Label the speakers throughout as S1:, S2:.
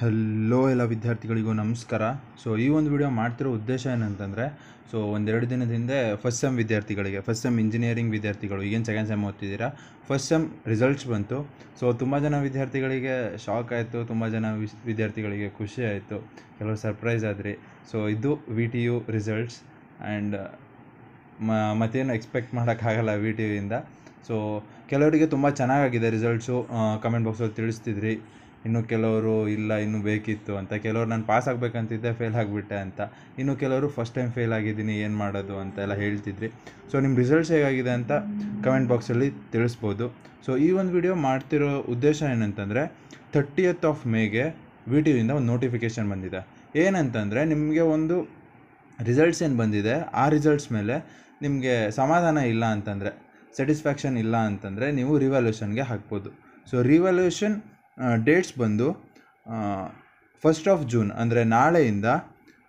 S1: hello ಎಲ್ಲ ವಿದ್ಯಾರ್ಥಿಗಳಿಗೂ ನಮಸ್ಕಾರ ಸೊ ಈ ಒಂದು ವಿಡಿಯೋ ಮಾಡ್ತಿರೋ ಉದ್ದೇಶ ಏನಂತಂದರೆ ಸೊ ಒಂದೆರಡು ದಿನದ ಹಿಂದೆ ಫಸ್ಟ್ ಸೆಮ್ ವಿದ್ಯಾರ್ಥಿಗಳಿಗೆ ಫಸ್ಟ್ ಸೆಮ್ ಇಂಜಿನಿಯರಿಂಗ್ ವಿದ್ಯಾರ್ಥಿಗಳು ಈಗೇನು ಸೆಕೆಂಡ್ ಸೆಮ್ ಓದ್ತಿದ್ದೀರಾ ಫಸ್ಟ್ ಸೆಮ್ ರಿಸಲ್ಟ್ಸ್ ಬಂತು ಸೊ ತುಂಬ ಜನ ವಿದ್ಯಾರ್ಥಿಗಳಿಗೆ ಶಾಕ್ ಆಯಿತು ತುಂಬ ಜನ ವಿದ್ಯಾರ್ಥಿಗಳಿಗೆ ಖುಷಿ ಆಯಿತು ಕೆಲವು ಸರ್ಪ್ರೈಸ್ ಆದ್ರಿ ಸೊ ಇದು V T U results and ಮತ್ತೇನು ಎಕ್ಸ್ಪೆಕ್ಟ್ ಮಾಡೋಕ್ಕಾಗಲ್ಲ ವಿ ಟಿ ಯುಯಿಂದ ಸೊ ಕೆಲವರಿಗೆ ತುಂಬ ಚೆನ್ನಾಗಾಗಿದೆ ರಿಸಲ್ಟ್ಸು ಕಮೆಂಟ್ ಬಾಕ್ಸಲ್ಲಿ ತಿಳಿಸ್ತಿದ್ರಿ ಇನ್ನು ಕೆಲವರು ಇಲ್ಲ ಇನ್ನು ಬೇಕಿತ್ತು ಅಂತ ಕೆಲವರು ನಾನು ಪಾಸ್ ಆಗಬೇಕಂತಿದ್ದೆ ಫೇಲ್ ಆಗಿಬಿಟ್ಟೆ ಅಂತ ಇನ್ನು ಕೆಲವರು ಫಸ್ಟ್ ಟೈಮ್ ಫೇಲ್ ಆಗಿದ್ದೀನಿ ಏನು ಮಾಡೋದು ಅಂತ ಎಲ್ಲ ಹೇಳ್ತಿದ್ರಿ ಸೊ ನಿಮ್ಮ ರಿಸಲ್ಟ್ಸ್ ಹೇಗಾಗಿದೆ ಅಂತ ಕಮೆಂಟ್ ಬಾಕ್ಸಲ್ಲಿ ತಿಳಿಸ್ಬೋದು ಸೊ ಈ ಒಂದು ವಿಡಿಯೋ ಮಾಡ್ತಿರೋ ಉದ್ದೇಶ ಏನಂತಂದರೆ ಥರ್ಟಿಯತ್ ಆಫ್ ಮೇಗೆ ವಿ ಟಿ ಒಂದು ನೋಟಿಫಿಕೇಷನ್ ಬಂದಿದೆ ಏನಂತಂದರೆ ನಿಮಗೆ ಒಂದು ರಿಸಲ್ಟ್ಸ್ ಏನು ಬಂದಿದೆ ಆ ರಿಸಲ್ಟ್ಸ್ ಮೇಲೆ ನಿಮಗೆ ಸಮಾಧಾನ ಇಲ್ಲ ಅಂತಂದರೆ ಸ್ಯಾಟಿಸ್ಫ್ಯಾಕ್ಷನ್ ಇಲ್ಲ ಅಂತಂದರೆ ನೀವು ರಿವಾಲ್ಯೂಷನ್ಗೆ ಹಾಕ್ಬೋದು ಸೊ ರಿವಲ್ಯೂಷನ್ ಡೇಟ್ಸ್ ಬಂದು ಫಸ್ಟ್ ಆಫ್ ಜೂನ್ ಅಂದರೆ ನಾಳೆಯಿಂದ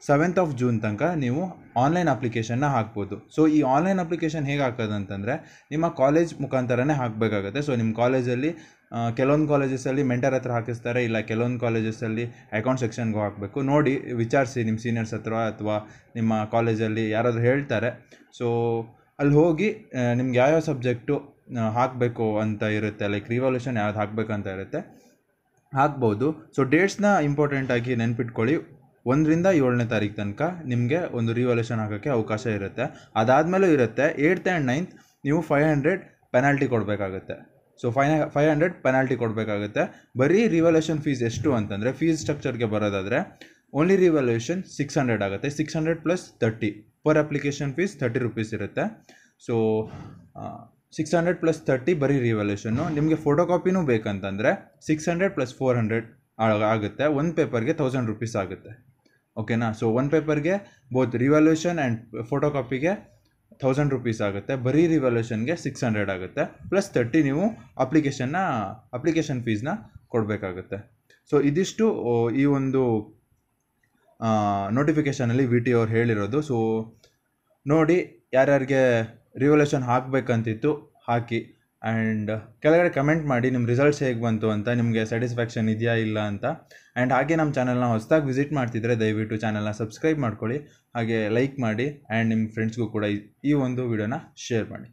S1: ಸೆವೆಂತ್ ಆಫ್ ಜೂನ್ ತನಕ ನೀವು ಆನ್ಲೈನ್ ಅಪ್ಲಿಕೇಶನ್ನ ಹಾಕ್ಬೋದು ಸೊ ಈ ಆನ್ಲೈನ್ ಅಪ್ಲಿಕೇಶನ್ ಹೇಗೆ ಹಾಕೋದಂತಂದರೆ ನಿಮ್ಮ ಕಾಲೇಜ್ ಮುಖಾಂತರನೇ ಹಾಕಬೇಕಾಗತ್ತೆ ಸೊ ನಿಮ್ಮ ಕಾಲೇಜಲ್ಲಿ ಕೆಲವೊಂದು ಕಾಲೇಜಸಲ್ಲಿ ಮೆಂಟರ್ ಹತ್ರ ಹಾಕಿಸ್ತಾರೆ ಇಲ್ಲ ಕೆಲವೊಂದು ಕಾಲೇಜಸಲ್ಲಿ ಅಕೌಂಟ್ ಸೆಕ್ಷನ್ಗೂ ಹಾಕಬೇಕು ನೋಡಿ ವಿಚಾರಿಸಿ ನಿಮ್ಮ ಸೀನಿಯರ್ಸ್ ಹತ್ರ ಅಥವಾ ನಿಮ್ಮ ಕಾಲೇಜಲ್ಲಿ ಯಾರಾದರೂ ಹೇಳ್ತಾರೆ ಸೊ ಅಲ್ಲಿ ಹೋಗಿ ನಿಮ್ಗೆ ಯಾವ್ಯಾವ ಸಬ್ಜೆಕ್ಟು ಹಾಕಬೇಕು ಅಂತ ಇರುತ್ತೆ ಲೈಕ್ ರಿವಾಲ್ಯೂಷನ್ ಯಾವ್ದು ಹಾಕಬೇಕಂತ ಇರುತ್ತೆ ಆಗ್ಬೋದು ಸೊ ಡೇಟ್ಸ್ನ ಇಂಪಾರ್ಟೆಂಟಾಗಿ ನೆನ್ಪಿಟ್ಕೊಳ್ಳಿ ಒಂದರಿಂದ ಏಳನೇ ತಾರೀಕು ತನಕ ನಿಮಗೆ ಒಂದು ರಿವಲ್ಯೂಷನ್ ಹಾಕೋಕ್ಕೆ ಅವಕಾಶ ಇರುತ್ತೆ ಅದಾದಮೇಲೂ ಇರುತ್ತೆ ಏಯ್ಟ್ ಆ್ಯಂಡ್ ನೈನ್ತ್ ನೀವು ಫೈವ್ ಹಂಡ್ರೆಡ್ ಪೆನಾಲ್ಟಿ ಕೊಡಬೇಕಾಗುತ್ತೆ so five five hundred penalty ಕೊಡಬೇಕಾಗುತ್ತೆ ಬರೀ ರಿವಲ್ಯೂಷನ್ ಫೀಸ್ ಎಷ್ಟು ಅಂತಂದರೆ ಫೀಸ್ ಸ್ಟ್ರಕ್ಚರ್ಗೆ ಬರೋದಾದರೆ ಓನ್ಲಿ ರಿವಲ್ಯೂಷನ್ ಸಿಕ್ಸ್ ಹಂಡ್ರೆಡ್ ಆಗುತ್ತೆ six hundred plus thirty per application fees thirty rupees ಇರುತ್ತೆ so six hundred plus thirty ಬರೀ ರಿವಲ್ಯೂಷನ್ನು ನಿಮಗೆ ಫೋಟೋ ಕಾಪಿನೂ ಬೇಕಂತಂದರೆ six hundred plus four hundred ಆಗುತ್ತೆ ಒಂದು ಪೇಪರ್ಗೆ ತೌಸಂಡ್ ರುಪೀಸ್ ಆಗುತ್ತೆ ಓಕೆನಾ ಸೊ ಒನ್ ಪೇಪರ್ಗೆ ಬೋತ್ ರಿವ್ಯಾಲ್ಯೂಷನ್ ಆ್ಯಂಡ್ ಫೋಟೋ ಕಾಪಿಗೆ ಥೌಸಂಡ್ ರುಪೀಸ್ ಆಗುತ್ತೆ ಬರೀ ರಿವಲ್ಯೂಷನ್ಗೆ ಸಿಕ್ಸ್ ಹಂಡ್ರೆಡ್ ಆಗುತ್ತೆ ಪ್ಲಸ್ ತರ್ಟಿ ನೀವು ಅಪ್ಲಿಕೇಶನ್ನ ಅಪ್ಲಿಕೇಶನ್ ಫೀಸ್ನ ಕೊಡಬೇಕಾಗುತ್ತೆ ಸೊ ಇದಿಷ್ಟು ಈ ಒಂದು ನೋಟಿಫಿಕೇಷನಲ್ಲಿ ವಿ ಟಿ ಅವ್ರು ಹೇಳಿರೋದು ಸೊ ನೋಡಿ ಯಾರ್ಯಾರಿಗೆ ರಿವಲ್ಯೂಷನ್ ಹಾಕಬೇಕಂತಿತ್ತು ಹಾಕಿ ಆ್ಯಂಡ್ ಕೆಳಗಡೆ ಕಮೆಂಟ್ ಮಾಡಿ ನಿಮ್ಮ ರಿಸಲ್ಟ್ಸ್ ಹೇಗೆ ಬಂತು ಅಂತ ನಿಮಗೆ ಸ್ಯಾಟಿಸ್ಫ್ಯಾಕ್ಷನ್ ಇದೆಯಾ ಇಲ್ಲ ಅಂತ ಆ್ಯಂಡ್ ಹಾಗೆ ನಮ್ಮ ಚಾನಲ್ನ ಹೊಸದಾಗಿ ವಿಸಿಟ್ ಮಾಡ್ತಿದ್ರೆ ದಯವಿಟ್ಟು ಚಾನಲ್ನ ಸಬ್ಸ್ಕ್ರೈಬ್ ಮಾಡ್ಕೊಳ್ಳಿ ಹಾಗೆ ಲೈಕ್ ಮಾಡಿ ಆ್ಯಂಡ್ ನಿಮ್ಮ ಫ್ರೆಂಡ್ಸ್ಗೂ ಕೂಡ ಈ ಒಂದು ವಿಡಿಯೋನ ಶೇರ್ ಮಾಡಿ